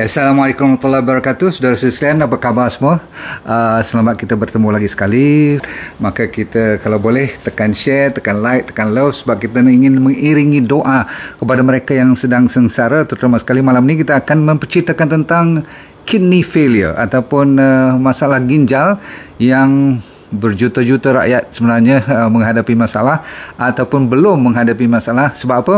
Ya, Assalamualaikum warahmatullahi wabarakatuh Saudara-saudara sekalian, apa khabar semua? Uh, selamat kita bertemu lagi sekali Maka kita kalau boleh tekan share, tekan like, tekan love Sebab kita ingin mengiringi doa kepada mereka yang sedang sengsara Terutama sekali malam ini kita akan menceritakan tentang kidney failure Ataupun uh, masalah ginjal yang berjuta-juta rakyat sebenarnya uh, menghadapi masalah Ataupun belum menghadapi masalah Sebab apa?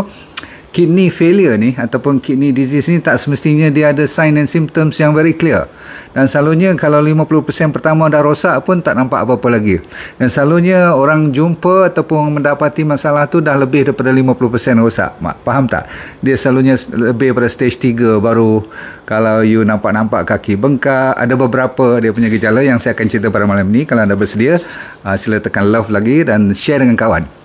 kidney failure ni ataupun kidney disease ni tak semestinya dia ada sign and symptoms yang very clear. Dan selalunya kalau 50% pertama dah rosak pun tak nampak apa-apa lagi. Dan selalunya orang jumpa ataupun mendapati masalah tu dah lebih daripada 50% rosak. Mak, faham tak? Dia selalunya lebih daripada stage 3 baru kalau you nampak-nampak kaki bengkak. Ada beberapa dia punya gejala yang saya akan cerita pada malam ni. Kalau anda bersedia, ah, sila tekan love lagi dan share dengan kawan.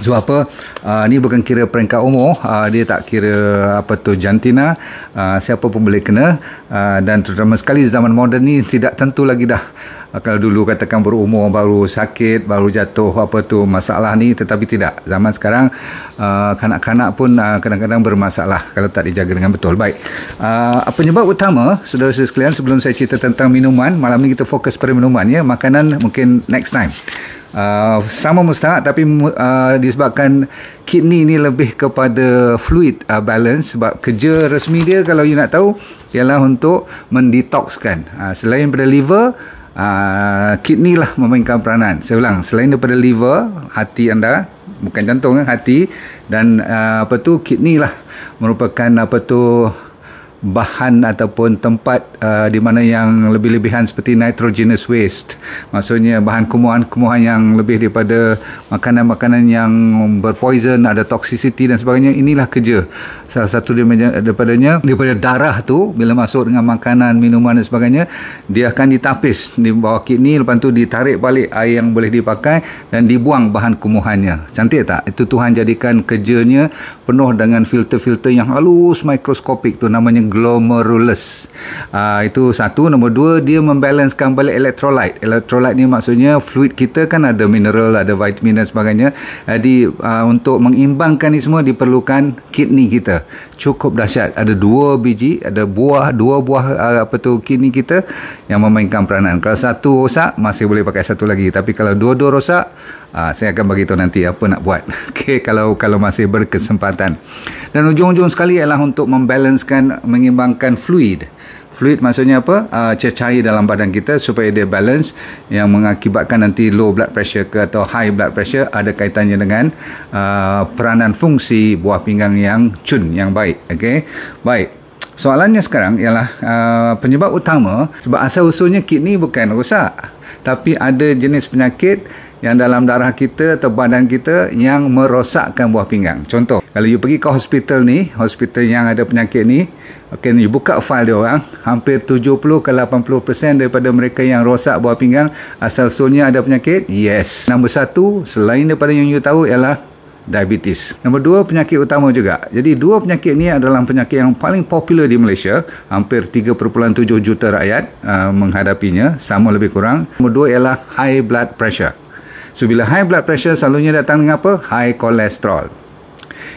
So apa uh, ni bukan kira peringkat umur uh, dia tak kira apa tu jantina uh, siapa pun boleh kena uh, dan terutama sekali zaman moden ni tidak tentu lagi dah uh, kalau dulu katakan berumur baru sakit baru jatuh apa tu masalah ni tetapi tidak zaman sekarang uh, kanak-kanak pun uh, kadang-kadang bermasalah kalau tak dijaga dengan betul baik uh, penyebab utama saudara-saudara sekalian sebelum saya cerita tentang minuman malam ni kita fokus pada minuman ya makanan mungkin next time uh, sama mustahak tapi uh, disebabkan kidney ni lebih kepada fluid uh, balance sebab kerja resmi dia kalau you nak tahu ialah untuk mendetoxkan uh, selain pada liver uh, kidney lah memainkan peranan saya ulang selain daripada liver hati anda bukan jantung kan hati dan uh, apa tu kidney lah merupakan apa tu bahan ataupun tempat uh, di mana yang lebih-lebihan seperti nitrogenous waste maksudnya bahan kumuhan-kumuhan yang lebih daripada makanan-makanan yang berpoison ada toxicity dan sebagainya inilah kerja salah satu daripadanya daripada darah tu bila masuk dengan makanan minuman dan sebagainya dia akan ditapis di bawah kidney lepas tu ditarik balik air yang boleh dipakai dan dibuang bahan kumuhannya. cantik tak itu Tuhan jadikan kerjanya penuh dengan filter-filter yang halus mikroskopik tu namanya glomerulus. Uh, itu satu. Nombor dua, dia membalancekan balik elektrolit. Elektrolit ni maksudnya fluid kita kan ada mineral, ada vitamin dan sebagainya. Jadi ah, uh, ah, untuk mengimbangkan ni semua diperlukan kidney kita cukup dahsyat ada dua biji ada buah dua buah uh, apa tu kini kita yang memainkan peranan kalau satu rosak masih boleh pakai satu lagi tapi kalau dua-dua rosak uh, saya akan bagi tahu nanti apa nak buat okey kalau kalau masih berkesempatan dan ujung-ujung sekali ialah untuk membalancekan mengimbangkan fluid fluid maksudnya apa uh, ah, cecair dalam badan kita supaya dia balance yang mengakibatkan nanti low blood pressure ke atau high blood pressure ada kaitannya dengan uh, peranan fungsi buah pinggang yang cun yang baik okey baik soalannya sekarang ialah uh, penyebab utama sebab asal usulnya kidney bukan rosak tapi ada jenis penyakit yang dalam darah kita atau badan kita yang merosakkan buah pinggang. Contoh, kalau you pergi ke hospital ni, hospital yang ada penyakit ni, okay, you buka file dia orang, hampir 70 ke 80% daripada mereka yang rosak buah pinggang, asal-asalnya ada penyakit, yes. Nombor satu, selain daripada yang you tahu ialah diabetes. Nombor dua, penyakit utama juga. Jadi, dua penyakit ni adalah penyakit yang paling popular di Malaysia. Hampir 3.7 juta rakyat uh, menghadapinya, sama lebih kurang. Nombor dua ialah high blood pressure. So bila high blood pressure selalunya datang dengan apa? High cholesterol.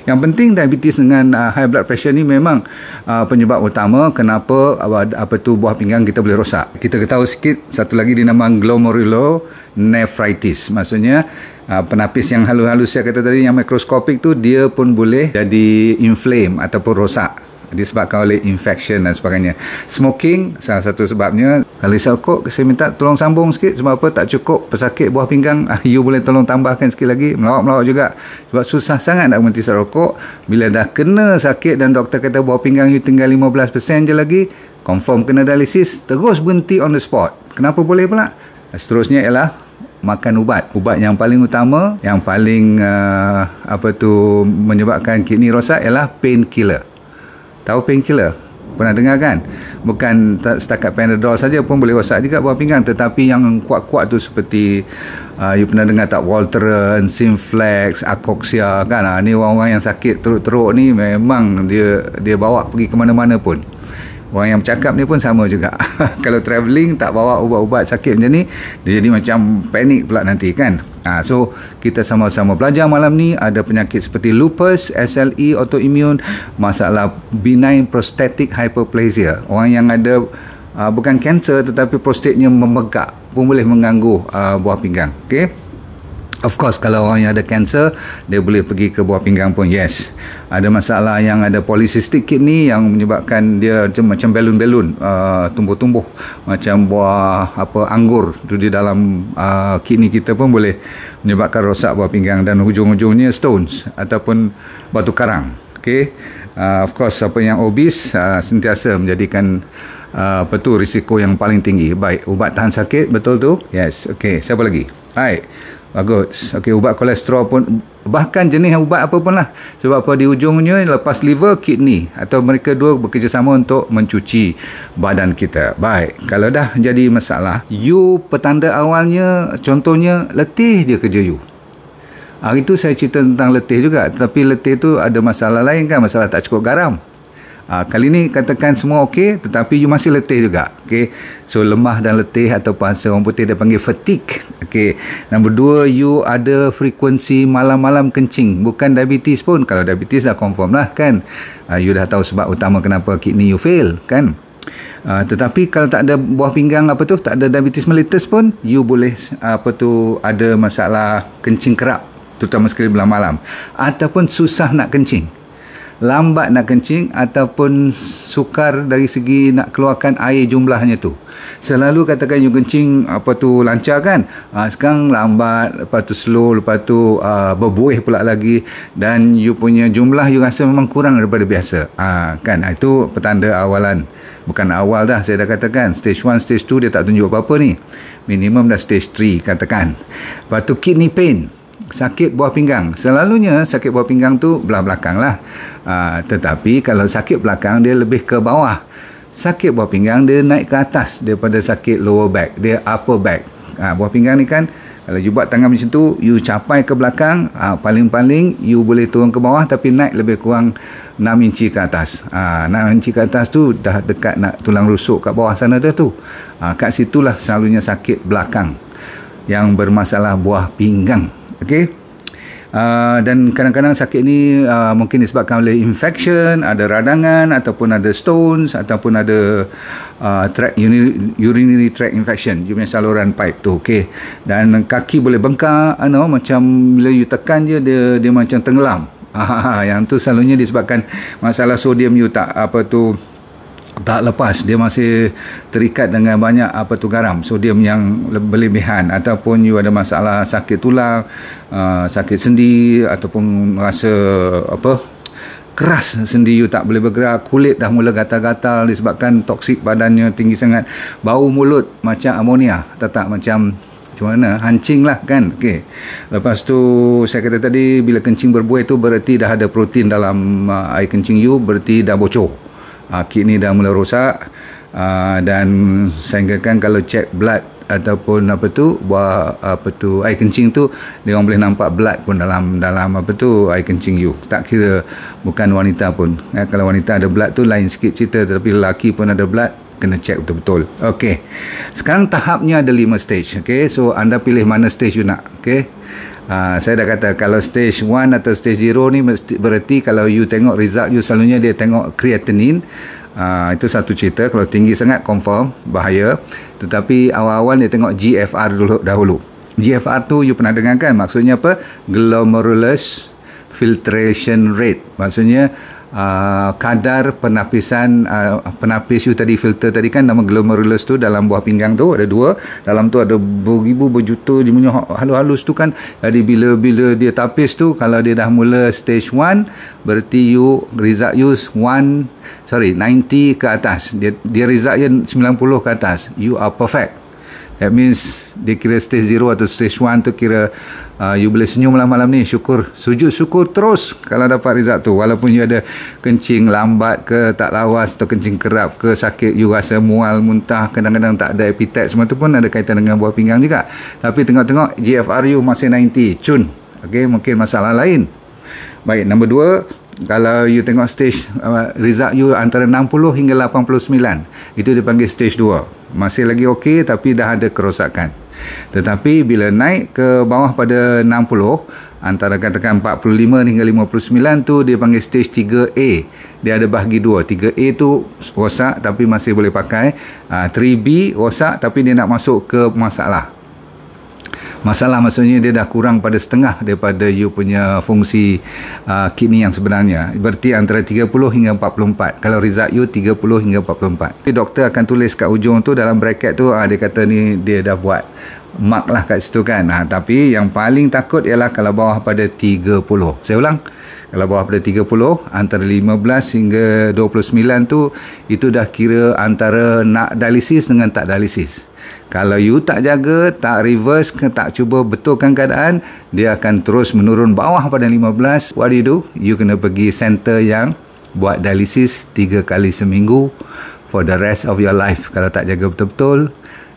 Yang penting diabetes dengan uh, high blood pressure ni memang uh, penyebab utama kenapa apa, apa tu buah pinggang kita boleh rosak. Kita ketahui sikit satu lagi dinamakan glomerulonephritis. Maksudnya uh, penapis yang halus-halus saya kata tadi yang mikroskopik tu dia pun boleh jadi inflame ataupun rosak disebabkan oleh infection dan sebagainya. Smoking salah satu sebabnya. Kalau risau kok saya minta tolong sambung sikit sebab apa tak cukup pesakit buah pinggang. Ah, you boleh tolong tambahkan sikit lagi. Melawak-melawak juga. Sebab susah sangat nak berhenti sarokok. rokok. Bila dah kena sakit dan doktor kata buah pinggang you tinggal 15% je lagi. Confirm kena dialisis. Terus berhenti on the spot. Kenapa boleh pula? Seterusnya ialah makan ubat. Ubat yang paling utama, yang paling uh, apa tu menyebabkan kidney rosak ialah painkiller. Tahu painkiller? Pernah dengar kan? Bukan setakat Panadol saja pun boleh rosak juga buah pinggang tetapi yang kuat-kuat tu seperti uh, you pernah dengar tak Walteran, Simflex, Acoxia kan? Uh, ni orang-orang yang sakit teruk-teruk ni memang dia dia bawa pergi ke mana-mana pun. Orang yang bercakap ni pun sama juga. Kalau travelling tak bawa ubat-ubat sakit macam ni, dia jadi macam panik pula nanti kan? Ha, so kita sama-sama belajar malam ni ada penyakit seperti lupus, SLE autoimmune, masalah benign prostatic hyperplasia. Orang yang ada uh, bukan kanser tetapi prostatnya memegak pun boleh mengganggu uh, buah pinggang. Okay. Of course kalau orang yang ada kanser dia boleh pergi ke buah pinggang pun yes. Ada masalah yang ada polycystic kidney yang menyebabkan dia macam belun-belun uh, tumbuh-tumbuh macam buah apa anggur tu di dalam uh, kidney kita pun boleh menyebabkan rosak buah pinggang dan hujung-hujungnya stones ataupun batu karang. Okay. Uh, of course apa yang obes uh, sentiasa menjadikan uh, apa risiko yang paling tinggi. Baik, ubat tahan sakit betul tu? Yes. Okay. siapa lagi? Baik. Bagus. Okey, ubat kolesterol pun bahkan jenis ubat apa pun lah. Sebab apa di ujungnya lepas liver, kidney atau mereka dua bekerjasama untuk mencuci badan kita. Baik. Kalau dah jadi masalah, you petanda awalnya contohnya letih je kerja you. Hari ah, itu saya cerita tentang letih juga. Tapi letih tu ada masalah lain kan? Masalah tak cukup garam. Uh, kali ni katakan semua okey tetapi you masih letih juga. Okey. So lemah dan letih ataupun orang putih dia panggil fatigue. Okey. Nombor dua, you ada frekuensi malam-malam kencing. Bukan diabetes pun. Kalau diabetes dah confirm lah kan. Uh, you dah tahu sebab utama kenapa kidney you fail kan. Uh, tetapi kalau tak ada buah pinggang apa tu, tak ada diabetes mellitus pun, you boleh apa tu ada masalah kencing kerap terutama sekali malam-malam ataupun susah nak kencing lambat nak kencing ataupun sukar dari segi nak keluarkan air jumlahnya tu selalu katakan you kencing apa tu lancar kan uh, sekarang lambat lepas tu slow lepas tu uh, berbuih pula lagi dan you punya jumlah you rasa memang kurang daripada biasa uh, kan itu petanda awalan bukan awal dah saya dah katakan stage 1 stage 2 dia tak tunjuk apa-apa ni minimum dah stage 3 katakan lepas tu kidney pain sakit buah pinggang selalunya sakit buah pinggang tu belah belakang lah uh, tetapi kalau sakit belakang dia lebih ke bawah sakit buah pinggang dia naik ke atas daripada sakit lower back dia upper back uh, buah pinggang ni kan kalau you buat tangan macam tu you capai ke belakang uh, paling-paling you boleh turun ke bawah tapi naik lebih kurang 6 inci ke atas uh, 6 inci ke atas tu dah dekat nak tulang rusuk kat bawah sana dia tu uh, kat situlah selalunya sakit belakang yang bermasalah buah pinggang Okey. Uh, dan kadang-kadang sakit ni uh, mungkin disebabkan oleh infection, ada radangan ataupun ada stones ataupun ada uh, track urinary tract infection, you punya saluran pipe tu. Okey. Dan kaki boleh bengkak, you know, macam bila you tekan je dia dia macam tenggelam. Ah, yang tu selalunya disebabkan masalah sodium you tak apa tu tak lepas dia masih terikat dengan banyak apa tu garam sodium yang berlebihan ataupun you ada masalah sakit tulang uh, sakit sendi ataupun rasa apa keras sendi you tak boleh bergerak kulit dah mula gatal-gatal disebabkan toksik badannya tinggi sangat bau mulut macam amonia tetap macam macam mana hancing lah kan okay. lepas tu saya kata tadi bila kencing berbuih tu bererti dah ada protein dalam uh, air kencing you bererti dah bocor uh, ah, ni dah mula rosak uh, dan sayangkan kalau check blood ataupun apa tu buah apa tu air kencing tu dia orang boleh nampak blood pun dalam dalam apa tu air kencing you tak kira bukan wanita pun eh, kalau wanita ada blood tu lain sikit cerita tetapi lelaki pun ada blood kena check betul-betul okey sekarang tahapnya ada 5 stage okey so anda pilih mana stage you nak okey Ha, saya dah kata kalau stage 1 atau stage 0 ni mesti, berarti kalau you tengok result you selalunya dia tengok creatinine ha, itu satu cerita kalau tinggi sangat confirm bahaya tetapi awal-awal dia tengok GFR dulu dahulu GFR tu you pernah dengar kan maksudnya apa glomerulus filtration rate maksudnya uh, kadar penapisan uh, penapis you tadi filter tadi kan nama glomerulus tu dalam buah pinggang tu ada dua dalam tu ada beribu berjuta dia punya ha- halus-halus tu kan jadi bila-bila dia tapis tu kalau dia dah mula stage 1 berarti you result you 1 sorry 90 ke atas dia, dia result you 90 ke atas you are perfect that means dia kira stage 0 atau stage 1 tu kira uh, you boleh senyum lah malam ni syukur sujud syukur terus kalau dapat result tu walaupun you ada kencing lambat ke tak lawas atau kencing kerap ke sakit you rasa mual muntah kadang-kadang tak ada appetite semua tu pun ada kaitan dengan buah pinggang juga tapi tengok-tengok GFR you masih 90 cun okay, mungkin masalah lain baik nombor 2 kalau you tengok stage uh, result you antara 60 hingga 89 itu dipanggil stage 2 masih lagi okey tapi dah ada kerosakan tetapi bila naik ke bawah pada 60 antara katakan 45 hingga 59 tu dia panggil stage 3A. Dia ada bahagi dua. 3A tu rosak tapi masih boleh pakai. 3B ah, rosak tapi dia nak masuk ke masalah masalah maksudnya dia dah kurang pada setengah daripada you punya fungsi uh, kidney yang sebenarnya berarti antara 30 hingga 44 kalau result you 30 hingga 44 jadi doktor akan tulis kat ujung tu dalam bracket tu uh, dia kata ni dia dah buat mark lah kat situ kan uh, tapi yang paling takut ialah kalau bawah pada 30 saya ulang kalau bawah pada 30 antara 15 hingga 29 tu itu dah kira antara nak dialisis dengan tak dialisis kalau you tak jaga, tak reverse, tak cuba betulkan keadaan, dia akan terus menurun bawah pada 15. What do you do? You kena pergi center yang buat dialisis 3 kali seminggu for the rest of your life. Kalau tak jaga betul-betul,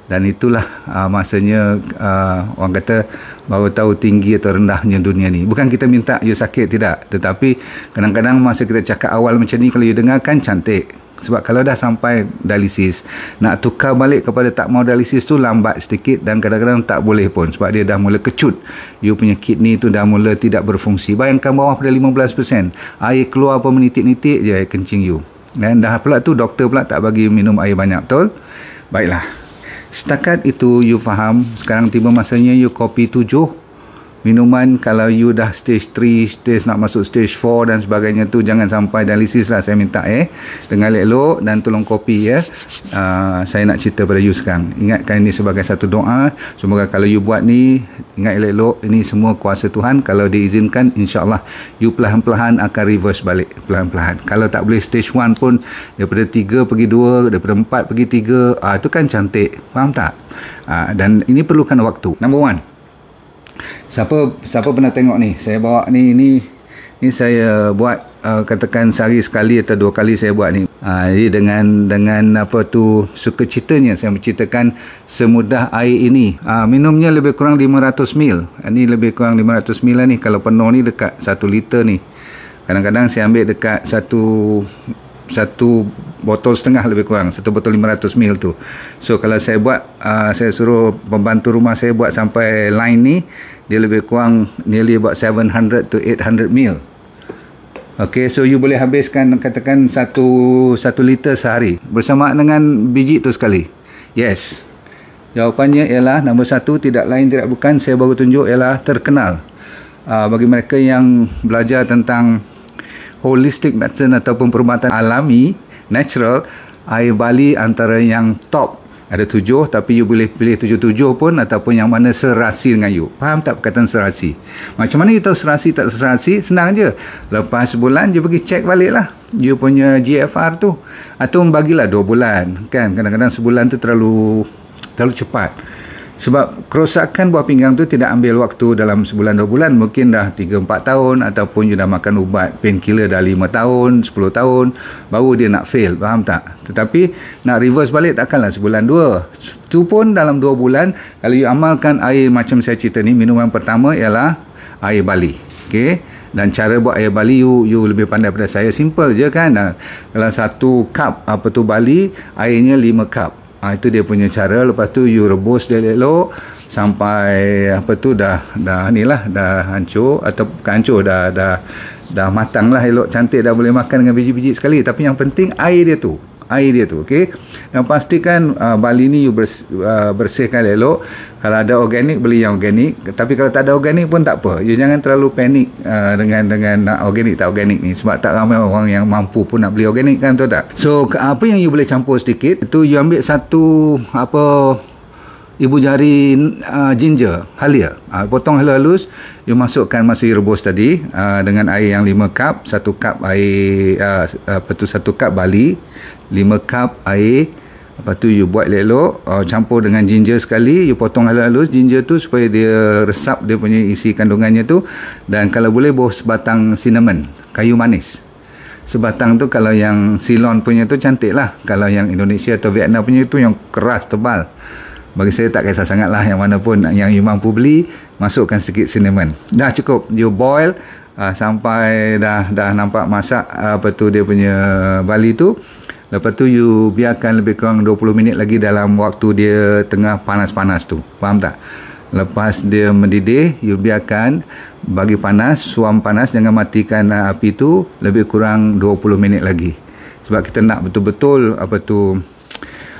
dan itulah uh, masanya uh, orang kata baru tahu tinggi atau rendahnya dunia ni. Bukan kita minta you sakit, tidak. Tetapi kadang-kadang masa kita cakap awal macam ni, kalau you dengarkan cantik. Sebab kalau dah sampai dialisis, nak tukar balik kepada tak mau dialisis tu lambat sedikit dan kadang-kadang tak boleh pun. Sebab dia dah mula kecut. You punya kidney tu dah mula tidak berfungsi. Bayangkan bawah pada 15%. Air keluar pun menitik-nitik je air kencing you. Dan dah pula tu doktor pula tak bagi minum air banyak. Betul? Baiklah. Setakat itu you faham, sekarang tiba masanya you copy tujuh minuman kalau you dah stage 3 stage nak masuk stage 4 dan sebagainya tu jangan sampai dialisis lah saya minta eh dengar elok dan tolong kopi ya uh, saya nak cerita pada you sekarang ingatkan ini sebagai satu doa semoga kalau you buat ni ingat elok-elok ini semua kuasa Tuhan kalau diizinkan insyaAllah you perlahan-perlahan akan reverse balik perlahan-perlahan kalau tak boleh stage 1 pun daripada 3 pergi 2 daripada 4 pergi 3 uh, tu kan cantik faham tak uh, dan ini perlukan waktu number 1 siapa siapa pernah tengok ni saya bawa ni ni ni saya buat uh, katakan sehari sekali atau dua kali saya buat ni ha, jadi dengan dengan apa tu suka ceritanya saya menceritakan semudah air ini ha, minumnya lebih kurang 500 mil ini ah, lebih kurang 500 mil lah ni kalau penuh ni dekat 1 liter ni kadang-kadang saya ambil dekat satu satu botol setengah lebih kurang satu botol 500 mil tu so kalau saya buat uh, saya suruh pembantu rumah saya buat sampai line ni dia lebih kurang nearly about 700 to 800 mil. Okay, so you boleh habiskan katakan satu satu liter sehari bersama dengan biji tu sekali. Yes. Jawapannya ialah nombor satu tidak lain tidak bukan saya baru tunjuk ialah terkenal. Uh, bagi mereka yang belajar tentang holistic medicine ataupun perubatan alami, natural, air bali antara yang top ada tujuh tapi you boleh pilih tujuh-tujuh pun ataupun yang mana serasi dengan you faham tak perkataan serasi macam mana you tahu serasi tak serasi senang je lepas sebulan you pergi check balik lah you punya GFR tu atau bagilah dua bulan kan kadang-kadang sebulan tu terlalu terlalu cepat sebab kerosakan buah pinggang tu tidak ambil waktu dalam sebulan dua bulan. Mungkin dah tiga empat tahun ataupun you dah makan ubat painkiller dah lima tahun, sepuluh tahun. Baru dia nak fail. Faham tak? Tetapi nak reverse balik takkanlah sebulan dua. Itu pun dalam dua bulan kalau you amalkan air macam saya cerita ni minuman pertama ialah air bali. Okay? Dan cara buat air bali you, you lebih pandai daripada saya. Simple je kan? Dalam satu cup apa tu bali airnya lima cup. Ha, itu dia punya cara. Lepas tu you rebus dia elok sampai apa tu dah dah ni lah, dah hancur atau bukan hancur dah dah dah matang lah elok cantik dah boleh makan dengan biji-biji sekali. Tapi yang penting air dia tu air dia tu okey dan pastikan uh, bali ni you bers, uh, bersihkan elok kalau ada organik beli yang organik tapi kalau tak ada organik pun tak apa you jangan terlalu panik uh, ah, dengan dengan nak organik tak organik ni sebab tak ramai orang yang mampu pun nak beli organik kan tu tak so apa yang you boleh campur sedikit itu you ambil satu apa ibu jari uh, ginger halia uh, potong halia halus you masukkan masih rebus tadi uh, dengan air yang 5 kap, 1 kap air uh, apa tu 1 cup bali 5 kap air apa tu you buat elok uh, campur dengan ginger sekali you potong halia halus ginger tu supaya dia resap dia punya isi kandungannya tu dan kalau boleh bawa sebatang cinnamon kayu manis sebatang tu kalau yang Ceylon punya tu cantik lah kalau yang Indonesia atau Vietnam punya tu yang keras tebal bagi saya tak kisah sangat lah yang mana pun yang you mampu beli masukkan sedikit cinnamon dah cukup you boil uh, sampai dah dah nampak masak uh, apa tu dia punya bali tu lepas tu you biarkan lebih kurang 20 minit lagi dalam waktu dia tengah panas-panas tu faham tak lepas dia mendidih you biarkan bagi panas suam panas jangan matikan uh, api tu lebih kurang 20 minit lagi sebab kita nak betul-betul apa tu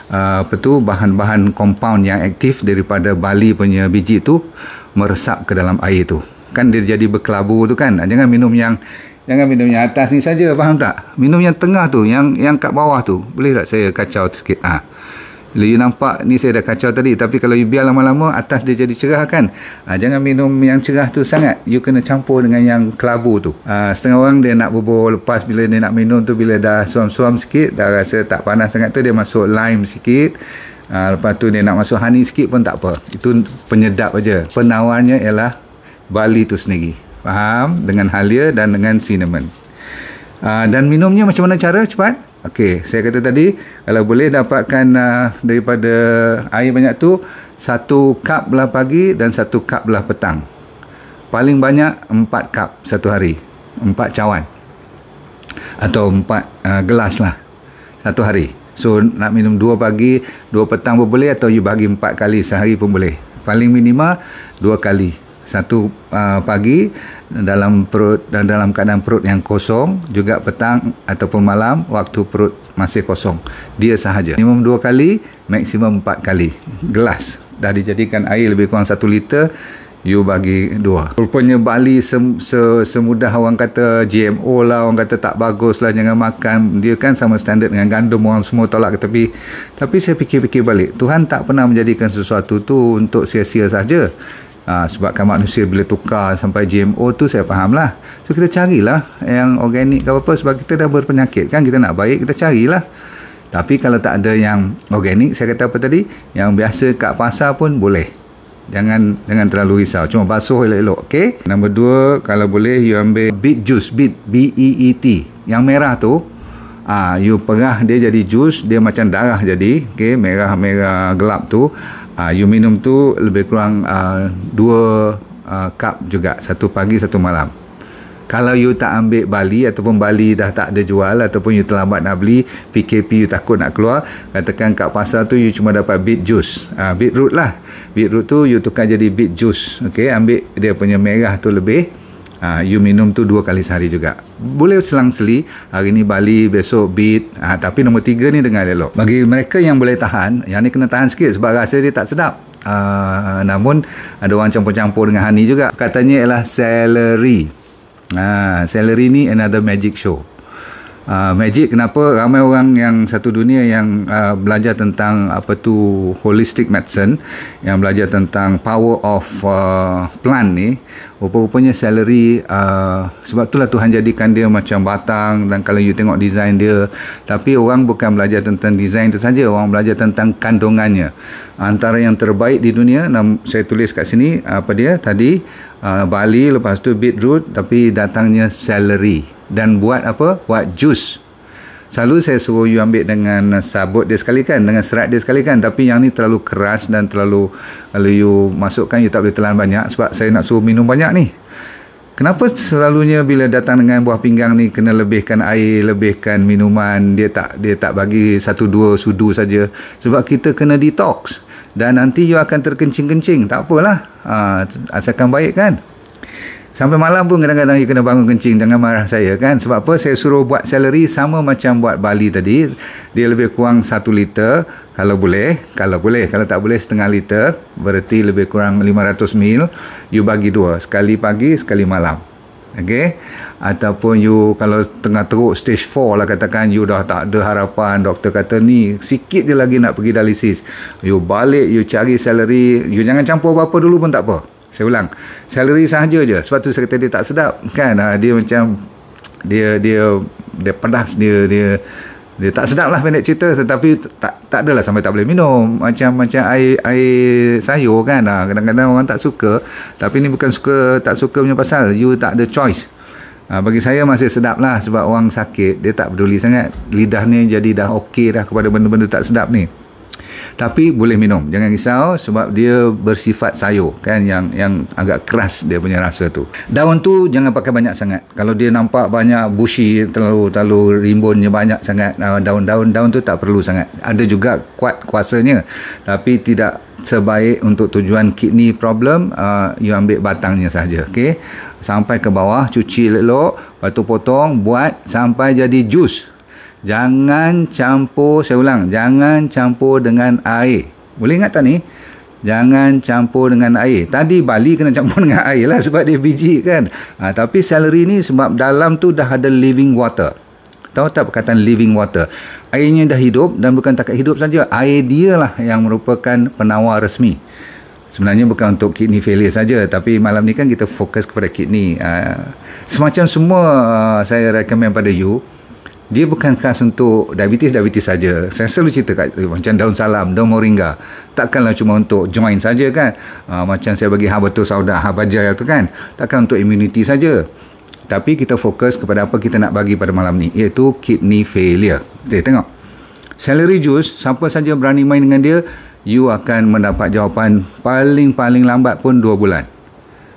Ah, apa tu bahan-bahan compound yang aktif daripada bali punya biji tu meresap ke dalam air tu. Kan dia jadi berkelabu tu kan. Ah, jangan minum yang jangan minum yang atas ni saja, faham tak? Minum yang tengah tu, yang yang kat bawah tu. Boleh tak saya kacau sikit? Ha. Bila you nampak ni saya dah kacau tadi tapi kalau you biar lama-lama atas dia jadi cerah kan. Ha, jangan minum yang cerah tu sangat. You kena campur dengan yang kelabu tu. Ha, setengah orang dia nak bubur lepas bila dia nak minum tu bila dah suam-suam sikit dah rasa tak panas sangat tu dia masuk lime sikit. Ha, lepas tu dia nak masuk honey sikit pun tak apa. Itu penyedap aja. Penawarnya ialah Bali tu sendiri. Faham? Dengan halia dan dengan cinnamon. Uh, dan minumnya macam mana cara cepat? Okey, saya kata tadi kalau boleh dapatkan uh, daripada air banyak tu satu kap belah pagi dan satu kap belah petang. Paling banyak empat kap satu hari. Empat cawan. Atau empat uh, gelas lah. Satu hari. So, nak minum dua pagi, dua petang pun boleh atau you bagi empat kali sehari pun boleh. Paling minima dua kali. Satu uh, pagi, dalam perut dan dalam keadaan perut yang kosong juga petang ataupun malam waktu perut masih kosong dia sahaja minimum dua kali maksimum empat kali gelas dah dijadikan air lebih kurang satu liter you bagi dua rupanya Bali sem, se, semudah orang kata GMO lah orang kata tak bagus lah jangan makan dia kan sama standard dengan gandum orang semua tolak ke tepi tapi saya fikir-fikir balik Tuhan tak pernah menjadikan sesuatu tu untuk sia-sia saja Ha, sebabkan manusia bila tukar sampai GMO tu saya faham lah. So kita carilah yang organik ke apa-apa sebab kita dah berpenyakit kan. Kita nak baik kita carilah. Tapi kalau tak ada yang organik saya kata apa tadi. Yang biasa kat pasar pun boleh. Jangan jangan terlalu risau. Cuma basuh elok-elok. Okay. Nombor dua kalau boleh you ambil beet juice. Beet. B-E-E-T. Yang merah tu. Ah, ha, you perah dia jadi jus, dia macam darah jadi, okay, merah-merah gelap tu. Uh, you minum tu lebih kurang uh, dua uh, cup juga. Satu pagi, satu malam. Kalau you tak ambil Bali ataupun Bali dah tak ada jual ataupun you terlambat nak beli, PKP you takut nak keluar, katakan kat pasar tu you cuma dapat beet juice. Uh, beetroot lah. Beetroot tu you tukar jadi beet juice. Okay, ambil dia punya merah tu lebih. Uh, you minum tu dua kali sehari juga. Boleh selang-seli. Hari ni Bali, besok Beat. Uh, tapi nombor tiga ni dengar elok. Bagi mereka yang boleh tahan, yang ni kena tahan sikit sebab rasa dia tak sedap. Uh, namun, ada orang campur-campur dengan honey juga. Katanya ialah celery. Uh, celery ni another magic show uh, magic kenapa ramai orang yang satu dunia yang uh, belajar tentang apa tu holistic medicine yang belajar tentang power of uh, plant ni rupa-rupanya salary uh, sebab itulah Tuhan jadikan dia macam batang dan kalau you tengok design dia tapi orang bukan belajar tentang design tu saja orang belajar tentang kandungannya antara yang terbaik di dunia saya tulis kat sini apa dia tadi Ah, Bali lepas tu beetroot tapi datangnya celery dan buat apa buat jus Selalu saya suruh you ambil dengan sabut dia sekali kan, dengan serat dia sekali kan. Tapi yang ni terlalu keras dan terlalu, kalau you masukkan, you tak boleh telan banyak sebab saya nak suruh minum banyak ni. Kenapa selalunya bila datang dengan buah pinggang ni kena lebihkan air, lebihkan minuman, dia tak dia tak bagi satu dua sudu saja sebab kita kena detox dan nanti you akan terkencing-kencing. Tak apalah ha, asalkan baik kan Sampai malam pun kadang-kadang you kena bangun kencing jangan marah saya kan sebab apa saya suruh buat celery sama macam buat Bali tadi dia lebih kurang 1 liter kalau boleh kalau boleh kalau tak boleh setengah liter berarti lebih kurang 500 mil. you bagi dua sekali pagi sekali malam okey ataupun you kalau tengah teruk stage 4 lah katakan you dah tak ada harapan doktor kata ni sikit je lagi nak pergi dialisis you balik you cari salary you jangan campur apa-apa dulu pun tak apa saya ulang salary sahaja je sebab tu saya kata dia tak sedap kan ah, dia macam dia dia dia pedas dia dia dia tak sedap lah pendek cerita tetapi tak tak adalah sampai tak boleh minum macam macam air air sayur kan ah, kadang-kadang orang tak suka tapi ni bukan suka tak suka punya pasal you tak ada choice ha, bagi saya masih sedap lah sebab orang sakit dia tak peduli sangat lidah ni jadi dah okey dah kepada benda-benda tak sedap ni tapi boleh minum jangan risau sebab dia bersifat sayur kan yang yang agak keras dia punya rasa tu daun tu jangan pakai banyak sangat kalau dia nampak banyak bushi terlalu terlalu rimbunnya banyak sangat ah, daun-daun daun tu tak perlu sangat ada juga kuat kuasanya tapi tidak sebaik untuk tujuan kidney problem uh, you ambil batangnya saja okey sampai ke bawah cuci elok lepas potong buat sampai jadi jus Jangan campur, saya ulang, jangan campur dengan air. Boleh ingat tak ni? Jangan campur dengan air. Tadi Bali kena campur dengan air lah sebab dia biji kan. Ha, tapi celery ni sebab dalam tu dah ada living water. Tahu tak perkataan living water? Airnya dah hidup dan bukan takat hidup saja. Air dia lah yang merupakan penawar resmi. Sebenarnya bukan untuk kidney failure saja. Tapi malam ni kan kita fokus kepada kidney. Ha, semacam semua uh, saya recommend pada you dia bukan khas untuk diabetes-diabetes saja. Saya selalu cerita kat macam daun salam, daun moringa. Takkanlah cuma untuk joint saja kan. Uh, macam saya bagi haba tu habatus haba jaya tu kan. Takkan untuk immunity saja. Tapi kita fokus kepada apa kita nak bagi pada malam ni. Iaitu kidney failure. Kita tengok. Celery juice, siapa saja berani main dengan dia, you akan mendapat jawapan paling-paling lambat pun 2 bulan.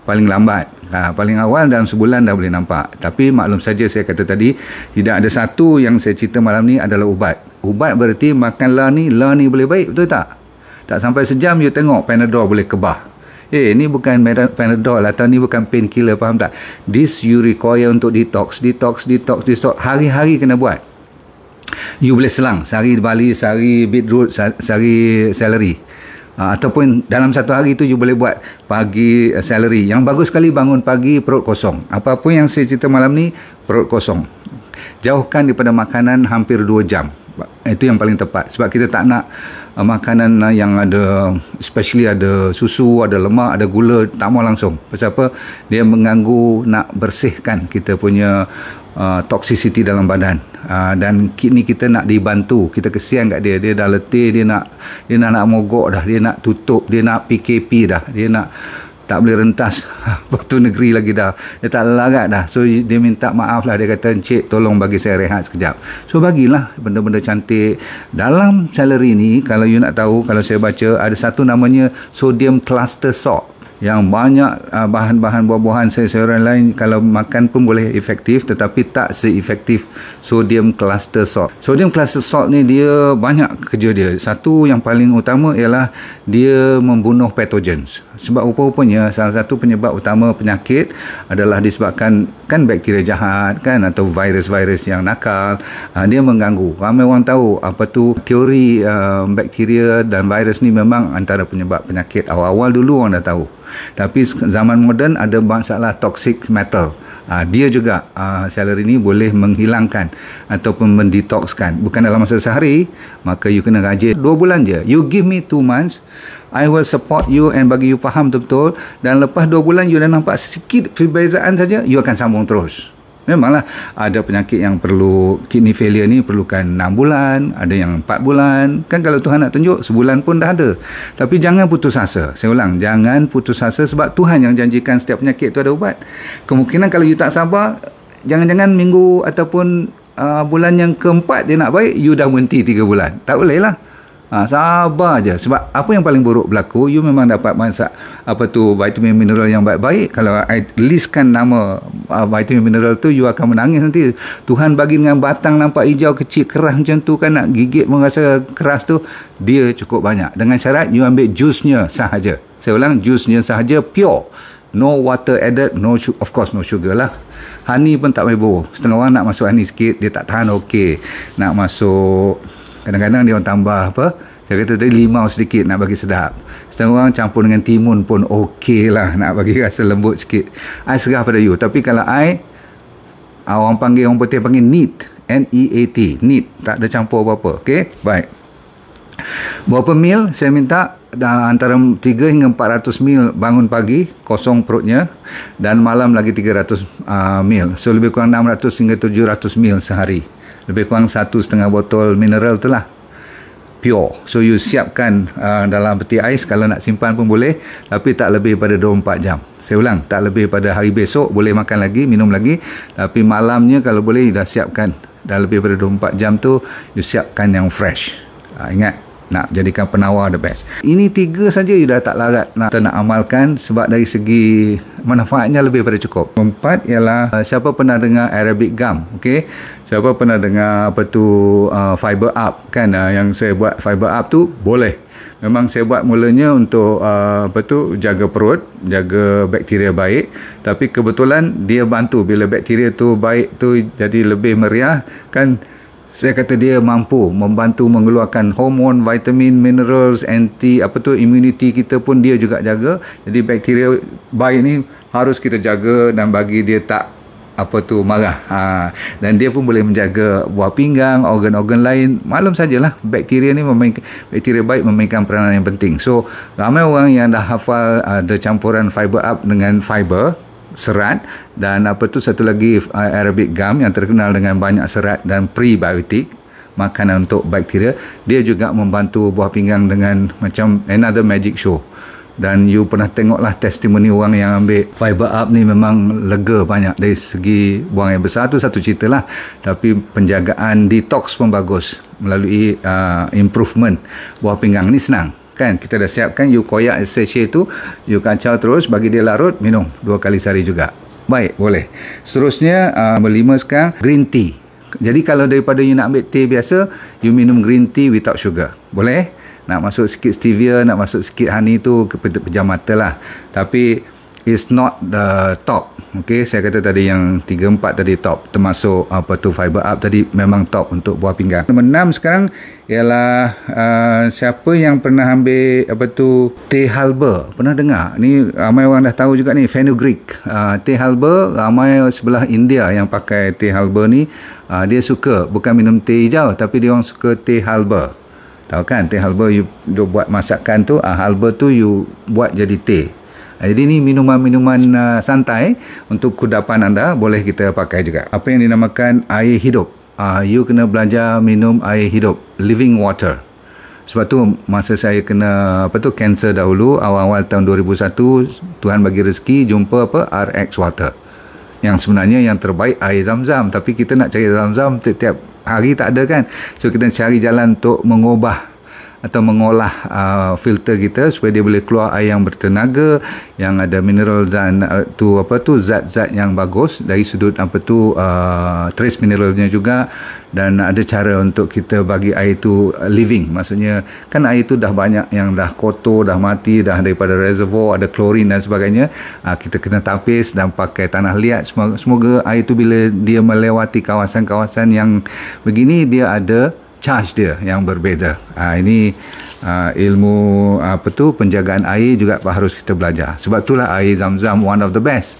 Paling lambat. Ha, paling awal dalam sebulan dah boleh nampak. Tapi maklum saja saya kata tadi, tidak ada satu yang saya cerita malam ni adalah ubat. Ubat bererti makan lah ni, lah ni boleh baik, betul tak? Tak sampai sejam, you tengok Panadol boleh kebah. Eh, ni bukan Panadol atau ni bukan painkiller, faham tak? This you require untuk detox, detox, detox, detox. Hari-hari kena buat. You boleh selang, sehari bali, sehari beetroot, sehari celery. Ah, ataupun dalam satu hari tu you boleh buat pagi uh, salary yang bagus sekali bangun pagi perut kosong apa-apa yang saya cerita malam ni perut kosong jauhkan daripada makanan hampir 2 jam itu yang paling tepat sebab kita tak nak uh, makanan uh, yang ada especially ada susu ada lemak ada gula tak mau langsung pasal apa dia mengganggu nak bersihkan kita punya Uh, toksisiti dalam badan uh, dan kini kita nak dibantu kita kesian kat dia dia dah letih dia nak dia nak, nak mogok dah dia nak tutup dia nak PKP dah dia nak tak boleh rentas waktu negeri lagi dah dia tak larat dah so dia minta maaf lah dia kata encik tolong bagi saya rehat sekejap so bagilah benda-benda cantik dalam salary ni kalau you nak tahu kalau saya baca ada satu namanya sodium cluster salt yang banyak uh, bahan-bahan buah-buahan sayur-sayuran lain kalau makan pun boleh efektif tetapi tak seefektif sodium cluster salt. Sodium cluster salt ni dia banyak kerja dia. Satu yang paling utama ialah dia membunuh pathogens. Sebab rupa-rupanya salah satu penyebab utama penyakit adalah disebabkan kan bakteria jahat kan atau virus-virus yang nakal uh, dia mengganggu. Ramai orang tahu apa tu teori uh, bakteria dan virus ni memang antara penyebab penyakit awal-awal dulu orang dah tahu. Tapi zaman moden ada masalah toxic metal. Uh, dia juga uh, ah, seller ini boleh menghilangkan ataupun mendetoxkan. Bukan dalam masa sehari, maka you kena rajin. Dua bulan je. You give me two months, I will support you and bagi you faham betul-betul. Dan lepas dua bulan, you dah nampak sedikit perbezaan saja, you akan sambung terus memanglah ada penyakit yang perlu kidney failure ni perlukan 6 bulan ada yang 4 bulan kan kalau Tuhan nak tunjuk sebulan pun dah ada tapi jangan putus asa saya ulang jangan putus asa sebab Tuhan yang janjikan setiap penyakit tu ada ubat kemungkinan kalau you tak sabar jangan-jangan minggu ataupun uh, bulan yang keempat dia nak baik you dah berhenti 3 bulan tak boleh lah Ha, sabar aja. sebab apa yang paling buruk berlaku you memang dapat masak apa tu vitamin mineral yang baik-baik kalau I listkan nama uh, vitamin mineral tu you akan menangis nanti Tuhan bagi dengan batang nampak hijau kecil kerah macam tu kan nak gigit merasa keras tu dia cukup banyak dengan syarat you ambil jusnya sahaja saya ulang jusnya sahaja pure no water added no of course no sugar lah honey pun tak boleh bawa setengah orang nak masuk honey sikit dia tak tahan okey nak masuk Kadang-kadang dia orang tambah apa? Saya kata tadi limau sedikit nak bagi sedap. Setengah orang campur dengan timun pun okey lah nak bagi rasa lembut sikit. I serah pada you. Tapi kalau I, orang panggil, orang putih panggil neat. N-E-A-T. Neat. Tak ada campur apa-apa. Okay? Baik. Berapa mil saya minta dan antara 3 hingga 400 mil bangun pagi kosong perutnya dan malam lagi 300 uh, ah, mil so lebih kurang 600 hingga 700 mil sehari lebih kurang satu setengah botol mineral tu lah pure so you siapkan uh, dalam peti ais kalau nak simpan pun boleh tapi tak lebih pada 24 jam saya ulang tak lebih pada hari besok boleh makan lagi minum lagi tapi malamnya kalau boleh dah siapkan dah lebih pada 24 jam tu you siapkan yang fresh uh, ingat nak jadikan penawar the best. Ini tiga saja you dah tak larat nak nak amalkan sebab dari segi manfaatnya lebih daripada cukup. Empat ialah uh, siapa pernah dengar Arabic gum, okey? Siapa pernah dengar apa tu uh, fiber up kan uh, yang saya buat fiber up tu boleh. Memang saya buat mulanya untuk uh, apa tu jaga perut, jaga bakteria baik, tapi kebetulan dia bantu bila bakteria tu baik tu jadi lebih meriah kan saya kata dia mampu membantu mengeluarkan hormon, vitamin, minerals, anti apa tu immunity kita pun dia juga jaga. Jadi bakteria baik ni harus kita jaga dan bagi dia tak apa tu marah. Ha. dan dia pun boleh menjaga buah pinggang, organ-organ lain. Malam sajalah bakteria ni bakteria baik memainkan peranan yang penting. So ramai orang yang dah hafal ada uh, campuran fiber up dengan fiber serat dan apa tu satu lagi uh, Arabic gum yang terkenal dengan banyak serat dan prebiotik makanan untuk bakteria dia juga membantu buah pinggang dengan macam another magic show dan you pernah tengoklah testimoni orang yang ambil fiber up ni memang lega banyak dari segi buang yang besar tu satu cerita lah tapi penjagaan detox pun bagus melalui uh, improvement buah pinggang ni senang kan kita dah siapkan you koyak sachet tu you kacau terus bagi dia larut minum dua kali sehari juga baik boleh seterusnya uh, nombor sekarang green tea jadi kalau daripada you nak ambil teh biasa you minum green tea without sugar boleh eh? nak masuk sikit stevia nak masuk sikit honey tu ke pejam mata lah tapi it's not the top Okey, saya kata tadi yang 3-4 tadi top termasuk apa uh, tu fiber up tadi memang top untuk buah pinggang. Nombor 6 sekarang ialah uh, siapa yang pernah ambil uh, apa tu teh halba? Pernah dengar? Ni ramai orang dah tahu juga ni fenugreek. Uh, teh halba ramai sebelah India yang pakai teh halba ni uh, dia suka bukan minum teh hijau tapi dia orang suka teh halba. Tahu kan teh halba you, you buat masakan tu uh, halba tu you buat jadi teh. Jadi ini minuman-minuman uh, santai untuk kudapan anda boleh kita pakai juga. Apa yang dinamakan air hidup. Uh, you kena belajar minum air hidup. Living water. Sebab tu masa saya kena apa tu cancer dahulu awal-awal tahun 2001 Tuhan bagi rezeki jumpa apa RX water. Yang sebenarnya yang terbaik air zam-zam tapi kita nak cari zam-zam tiap-tiap hari tak ada kan. So kita cari jalan untuk mengubah atau mengolah uh, filter kita supaya dia boleh keluar air yang bertenaga yang ada mineral dan uh, tu apa tu zat-zat yang bagus dari sudut apa tu uh, trace mineralnya juga dan ada cara untuk kita bagi air itu living maksudnya kan air itu dah banyak yang dah kotor dah mati dah daripada reservoir ada klorin dan sebagainya uh, kita kena tapis dan pakai tanah liat semoga, semoga air itu bila dia melewati kawasan-kawasan yang begini dia ada charge dia yang berbeza. Ha, ini uh, ilmu apa tu penjagaan air juga harus kita belajar. Sebab itulah air zam-zam one of the best.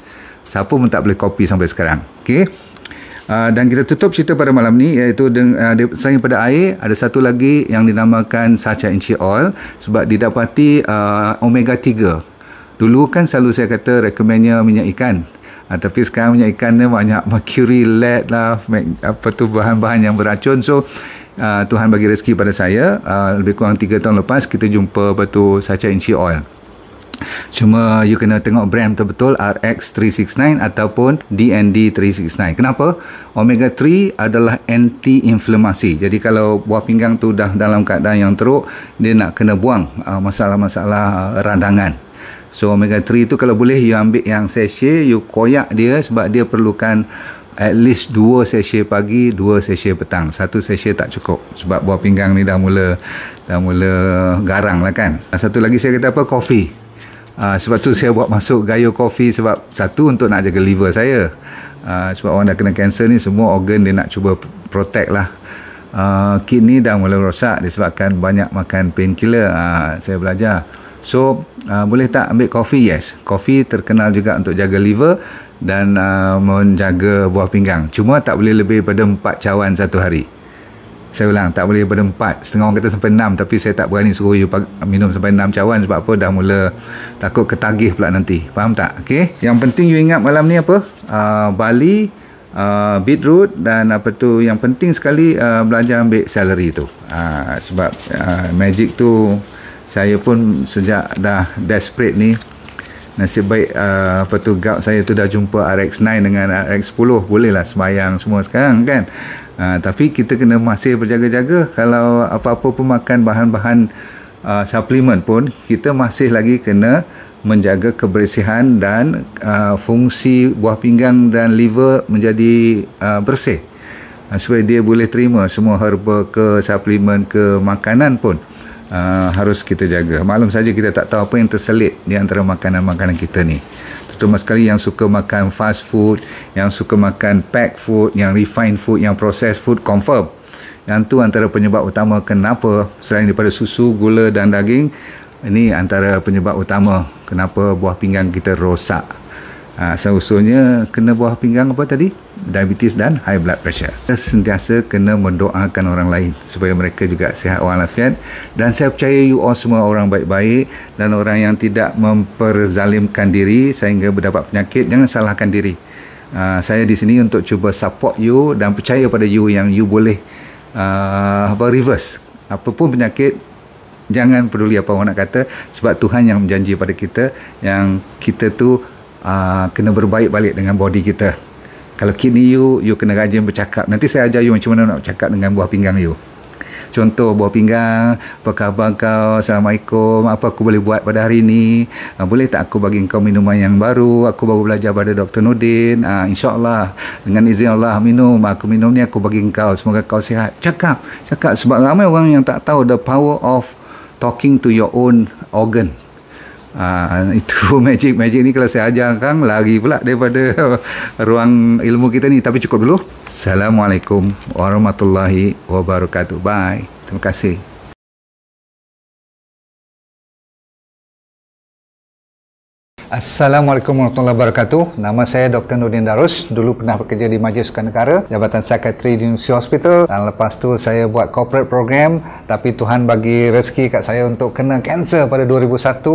Siapa pun tak boleh copy sampai sekarang. Okay. Uh, ha, dan kita tutup cerita pada malam ni iaitu dengan, ha, selain pada air ada satu lagi yang dinamakan Sacha Inchi Oil sebab didapati uh, omega 3 dulu kan selalu saya kata rekomennya minyak ikan Ha, tapi sekarang minyak ikan ni banyak mercury, lead lah, apa tu bahan-bahan yang beracun. So, Ah, Tuhan bagi rezeki pada saya uh, lebih kurang 3 tahun lepas kita jumpa batu Sacha Inchi Oil Cuma you kena tengok brand betul-betul RX369 ataupun DND369. Kenapa? Omega 3 adalah anti-inflamasi. Jadi kalau buah pinggang tu dah dalam keadaan yang teruk, dia nak kena buang uh, masalah-masalah radangan. So omega 3 tu kalau boleh you ambil yang sachet, you koyak dia sebab dia perlukan at least dua sesi pagi, dua sesi petang. Satu sesi tak cukup sebab buah pinggang ni dah mula dah mula garang lah kan. Ah, satu lagi saya kata apa? Kopi. Uh, sebab tu saya buat masuk gayo kopi sebab satu untuk nak jaga liver saya. Uh, sebab orang dah kena kanser ni semua organ dia nak cuba protect lah. Uh, kidney dah mula rosak disebabkan banyak makan painkiller uh, saya belajar. So uh, boleh tak ambil kopi? Yes. Kopi terkenal juga untuk jaga liver dan uh, menjaga buah pinggang. Cuma tak boleh lebih pada 4 cawan satu hari. Saya ulang, tak boleh pada 4. Setengah orang kata sampai 6 tapi saya tak berani suruh you minum sampai 6 cawan sebab apa dah mula takut ketagih pula nanti. Faham tak? Okey. Yang penting you ingat malam ni apa? Uh, Bali, uh, beetroot dan apa tu yang penting sekali uh, belajar ambil celery tu. Uh, sebab uh, magic tu saya pun sejak dah desperate ni nasib baik uh, apa tu gap saya tu dah jumpa RX9 dengan RX10 bolehlah sembahyang semua sekarang kan uh, tapi kita kena masih berjaga-jaga kalau apa-apa pemakan bahan-bahan uh, suplemen pun kita masih lagi kena menjaga kebersihan dan uh, fungsi buah pinggang dan liver menjadi uh, bersih uh, supaya dia boleh terima semua herba ke suplemen ke makanan pun uh, harus kita jaga. Maklum saja kita tak tahu apa yang terselit di antara makanan-makanan kita ni. Terutama sekali yang suka makan fast food, yang suka makan packed food, yang refined food, yang processed food, confirm. Yang tu antara penyebab utama kenapa selain daripada susu, gula dan daging, ini antara penyebab utama kenapa buah pinggang kita rosak asal ha, usulnya kena buah pinggang apa tadi diabetes dan high blood pressure sentiasa kena mendoakan orang lain supaya mereka juga sihat walafiat dan saya percaya you all semua orang baik-baik dan orang yang tidak memperzalimkan diri sehingga berdapat penyakit jangan salahkan diri uh, saya di sini untuk cuba support you dan percaya pada you yang you boleh uh, apa reverse apapun penyakit jangan peduli apa orang nak kata sebab Tuhan yang menjanji pada kita yang kita tu uh, kena berbaik balik dengan body kita. Kalau kini you, you kena rajin bercakap. Nanti saya ajar you macam mana nak bercakap dengan buah pinggang you. Contoh buah pinggang, apa khabar kau, Assalamualaikum, apa aku boleh buat pada hari ini, ah, boleh tak aku bagi kau minuman yang baru, aku baru belajar pada Dr. Nudin, ha, ah, insyaAllah, dengan izin Allah minum, aku minum ni aku bagi kau, semoga kau sihat. Cakap, cakap sebab ramai orang yang tak tahu the power of talking to your own organ. Ha, itu magic magic ni kalau saya ajar kang lari pula daripada ruang ilmu kita ni tapi cukup dulu. Assalamualaikum warahmatullahi wabarakatuh. Bye. Terima kasih. Assalamualaikum warahmatullahi wabarakatuh. Nama saya Dr. Nurdin Darus. Dulu pernah bekerja di Majlis Negara, Jabatan Sekretari di Universiti Hospital. Dan lepas tu saya buat corporate program. Tapi Tuhan bagi rezeki kat saya untuk kena kanser pada 2001.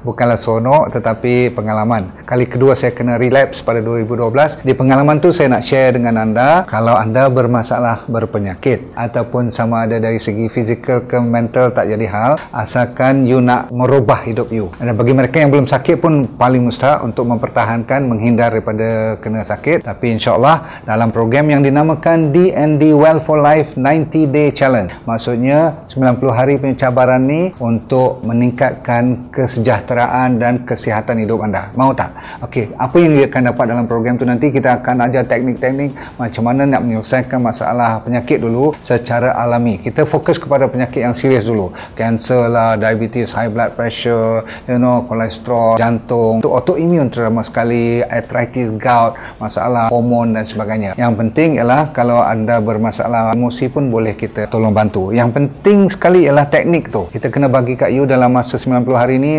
Bukanlah seronok tetapi pengalaman. Kali kedua saya kena relapse pada 2012. Di pengalaman tu saya nak share dengan anda. Kalau anda bermasalah berpenyakit ataupun sama ada dari segi fizikal ke mental tak jadi hal. Asalkan you nak merubah hidup you. Dan bagi mereka yang belum sakit pun paling mustahak untuk mempertahankan menghindar daripada kena sakit tapi insyaAllah dalam program yang dinamakan D&D Well for Life 90 Day Challenge maksudnya 90 hari punya cabaran ni untuk meningkatkan kesejahteraan dan kesihatan hidup anda mau tak? ok apa yang dia akan dapat dalam program tu nanti kita akan ajar teknik-teknik macam mana nak menyelesaikan masalah penyakit dulu secara alami kita fokus kepada penyakit yang serius dulu cancer lah diabetes high blood pressure you know kolesterol jantung lambung untuk autoimun terutama sekali arthritis gout masalah hormon dan sebagainya yang penting ialah kalau anda bermasalah emosi pun boleh kita tolong bantu yang penting sekali ialah teknik tu kita kena bagi kat you dalam masa 90 hari ni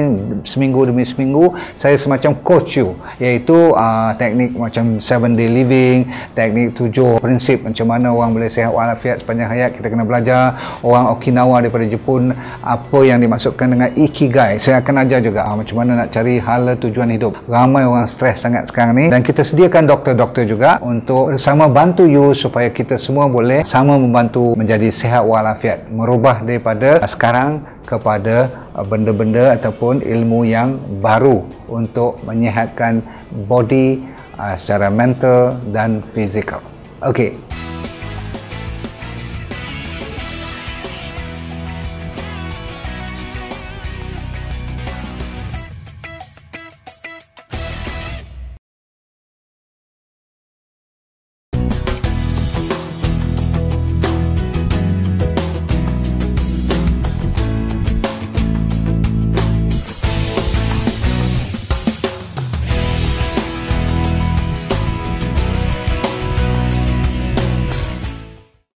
seminggu demi seminggu saya semacam coach you iaitu uh, teknik macam 7 day living teknik 7 prinsip macam mana orang boleh sehat, walafiat sepanjang hayat kita kena belajar orang Okinawa daripada Jepun apa yang dimaksudkan dengan Ikigai saya akan ajar juga uh, macam mana nak cari hala tujuan hidup. Ramai orang stres sangat sekarang ni dan kita sediakan doktor-doktor juga untuk bersama bantu you supaya kita semua boleh sama membantu menjadi sehat walafiat. Merubah daripada sekarang kepada uh, benda-benda ataupun ilmu yang baru untuk menyehatkan body uh, secara mental dan fizikal. Okey.